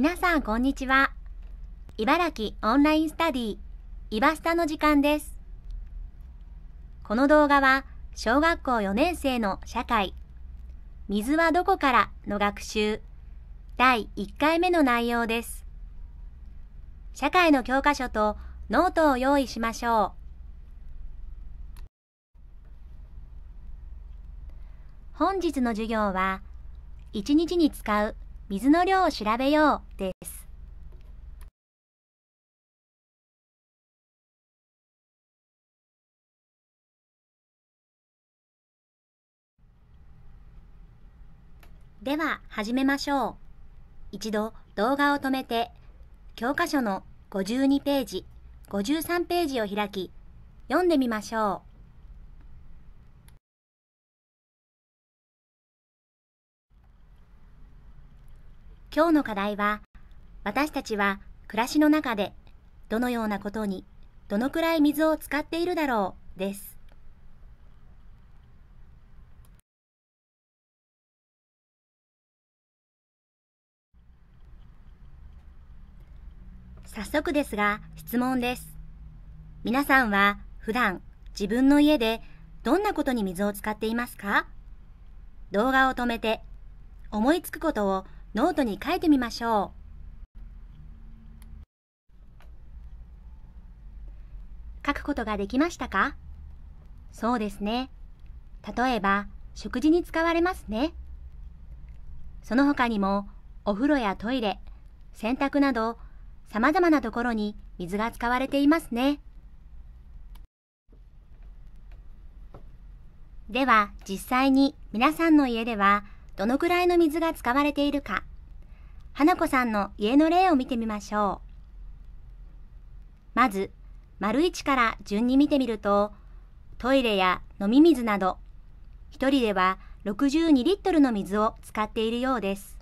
皆さんこんにちは。茨城オンラインスタディ、イバスタの時間です。この動画は、小学校4年生の社会、水はどこからの学習、第1回目の内容です。社会の教科書とノートを用意しましょう。本日の授業は、1日に使う水の量を調べようです。では始めましょう。一度動画を止めて、教科書の52ページ、53ページを開き、読んでみましょう。今日の課題は、私たちは暮らしの中でどのようなことにどのくらい水を使っているだろうです。早速ですが質問です。皆さんは普段自分の家でどんなことに水を使っていますか動画を止めて思いつくことをノートに書いてみましょう。書くことができましたかそうですね。例えば、食事に使われますね。その他にも、お風呂やトイレ、洗濯など、さまざまなところに水が使われていますね。では、実際に皆さんの家では、どのくらいの水が使われているか、花子さんの家の例を見てみましょう。まず、丸1から順に見てみると、トイレや飲み水など、1人では62リットルの水を使っているようです。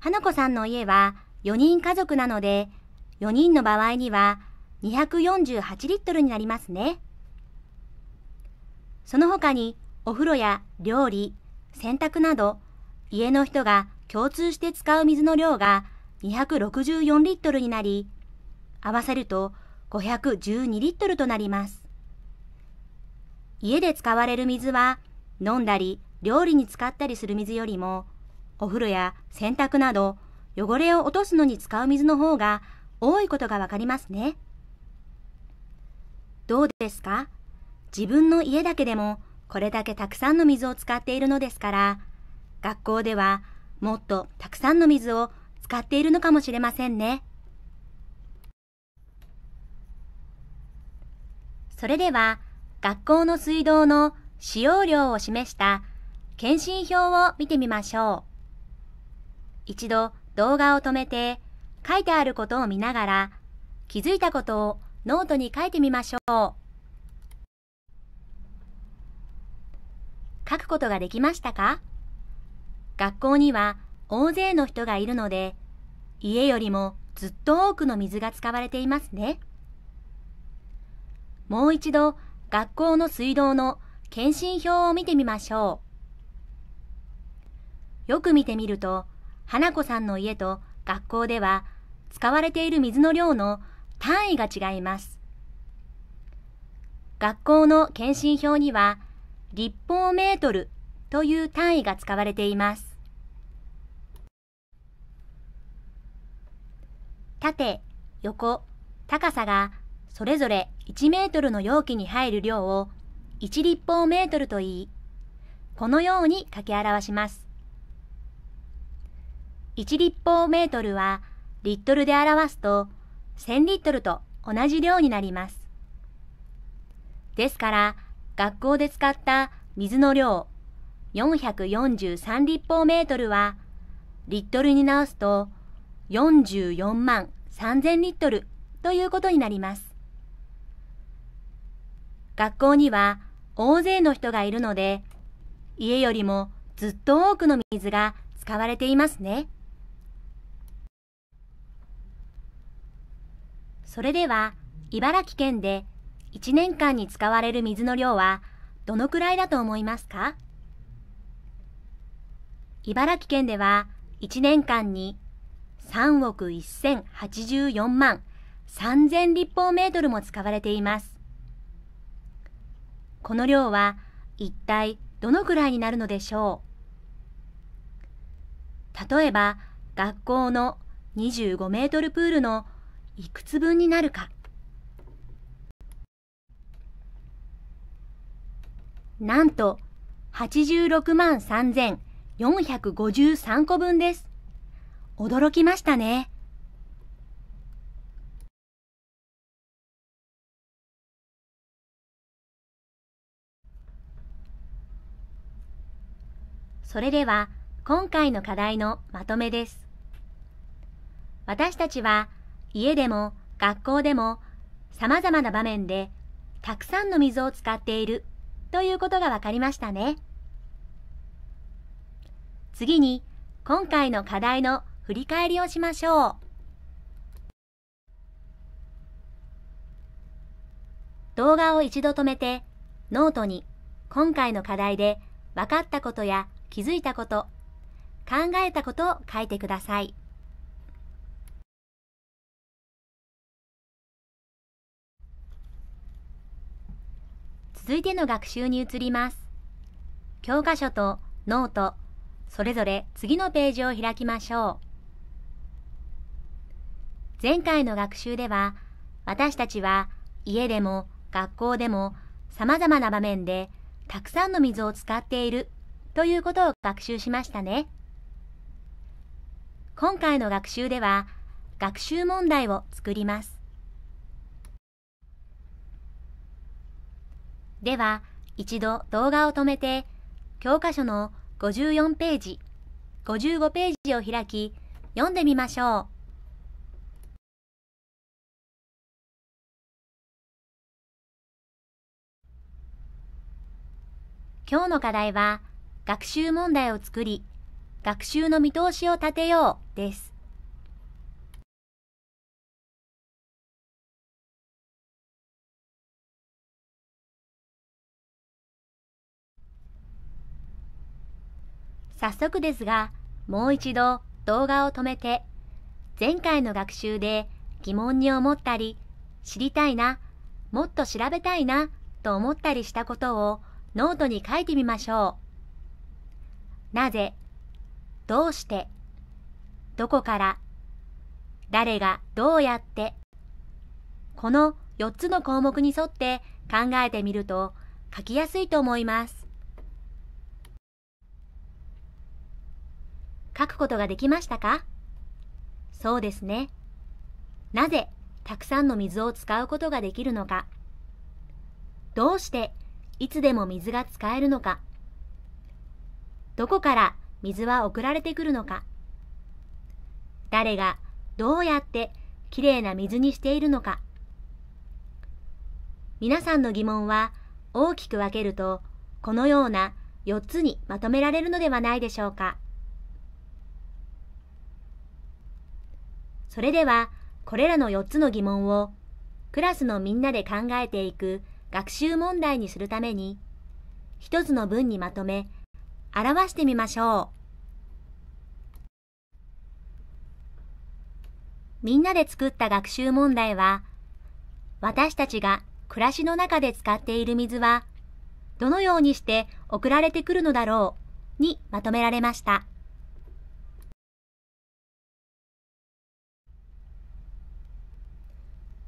花子さんの家は4人家族なので、4人の場合には248リットルになりますね。その他にお風呂や料理、洗濯など、家の人が共通して使う水の量が264リットルになり、合わせると512リットルとなります。家で使われる水は、飲んだり料理に使ったりする水よりも、お風呂や洗濯など汚れを落とすのに使う水の方が多いことがわかりますね。どうですか自分の家だけでもこれだけたくさんの水を使っているのですから、学校ではもっとたくさんの水を使っているのかもしれませんね。それでは、学校の水道の使用量を示した検診表を見てみましょう。一度動画を止めて、書いてあることを見ながら、気づいたことをノートに書いてみましょう。書くことができましたか学校には大勢の人がいるので、家よりもずっと多くの水が使われていますね。もう一度学校の水道の検診票を見てみましょう。よく見てみると、花子さんの家と学校では使われている水の量の単位が違います。学校の検診票には立方メートルという単位が使われています。縦、横、高さがそれぞれ1メートルの容器に入る量を1立方メートルと言い、このように書き表します。1立方メートルはリットルで表すと1000リットルと同じ量になります。ですから、学校で使った水の量443立方メートルは、リットルに直すと44万3000リットルということになります。学校には大勢の人がいるので、家よりもずっと多くの水が使われていますね。それでは、茨城県で1年間に使われる水の量はどのくらいだと思いますか茨城県では1年間に3億1084万3000立方メートルも使われています。この量は一体どのくらいになるのでしょう例えば学校の25メートルプールのいくつ分になるかなんと86万3453個分です。驚きましたね。それでは今回の課題のまとめです。私たちは家でも学校でも様々な場面でたくさんの水を使っているということがわかりましたね。次に、今回の課題の振り返りをしましょう。動画を一度止めて、ノートに今回の課題で分かったことや気づいたこと、考えたことを書いてください。続いての学習に移ります。教科書とノート、それぞれ次のページを開きましょう。前回の学習では、私たちは家でも学校でも様々な場面でたくさんの水を使っているということを学習しましたね。今回の学習では、学習問題を作ります。では、一度動画を止めて、教科書の54ページ、55ページを開き、読んでみましょう。今日の課題は、学習問題を作り、学習の見通しを立てようです。早速ですが、もう一度動画を止めて、前回の学習で疑問に思ったり、知りたいな、もっと調べたいなと思ったりしたことをノートに書いてみましょう。なぜ、どうして、どこから、誰がどうやって、この4つの項目に沿って考えてみると書きやすいと思います。書くことができましたかそうですね。なぜたくさんの水を使うことができるのか。どうしていつでも水が使えるのか。どこから水は送られてくるのか。誰がどうやってきれいな水にしているのか。皆さんの疑問は大きく分けるとこのような4つにまとめられるのではないでしょうか。それでは、これらの4つの疑問を、クラスのみんなで考えていく学習問題にするために、一つの文にまとめ、表してみましょう。みんなで作った学習問題は、私たちが暮らしの中で使っている水は、どのようにして送られてくるのだろうにまとめられました。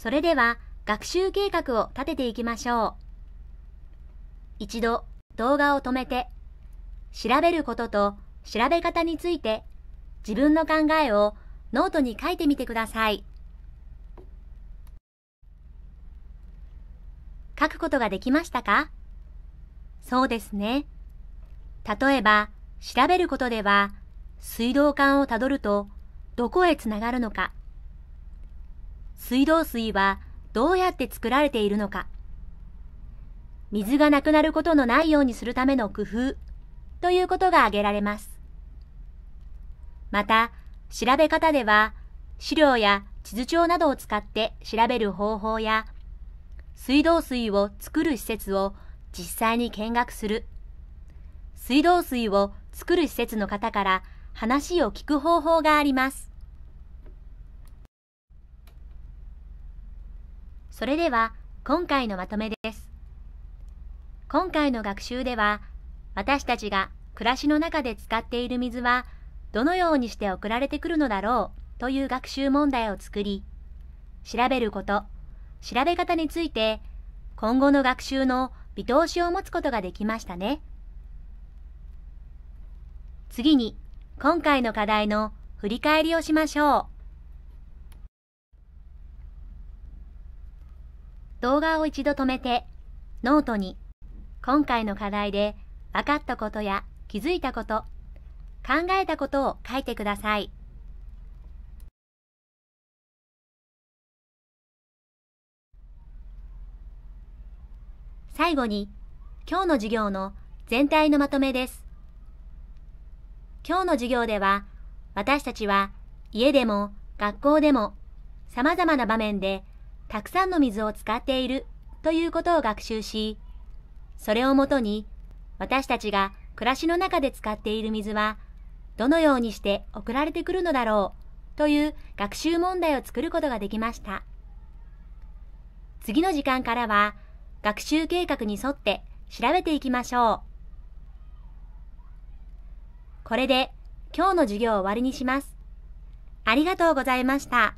それでは学習計画を立てていきましょう。一度動画を止めて、調べることと調べ方について自分の考えをノートに書いてみてください。書くことができましたかそうですね。例えば、調べることでは、水道管をたどると、どこへつながるのか、水道水はどうやって作られているのか、水がなくなることのないようにするための工夫ということが挙げられます。また、調べ方では、資料や地図帳などを使って調べる方法や、水道水を作る施設を実際に見学する、水道水を作る施設の方から話を聞く方法があります。それでは今回のまとめです。今回の学習では私たちが暮らしの中で使っている水はどのようにして送られてくるのだろうという学習問題を作り調べること調べ方について今後の学習の見通しを持つことができましたね次に今回の課題の振り返りをしましょう動画を一度止めて、ノートに、今回の課題で分かったことや気づいたこと、考えたことを書いてください。最後に、今日の授業の全体のまとめです。今日の授業では、私たちは家でも学校でも様々な場面でたくさんの水を使っているということを学習し、それをもとに私たちが暮らしの中で使っている水はどのようにして送られてくるのだろうという学習問題を作ることができました。次の時間からは学習計画に沿って調べていきましょう。これで今日の授業を終わりにします。ありがとうございました。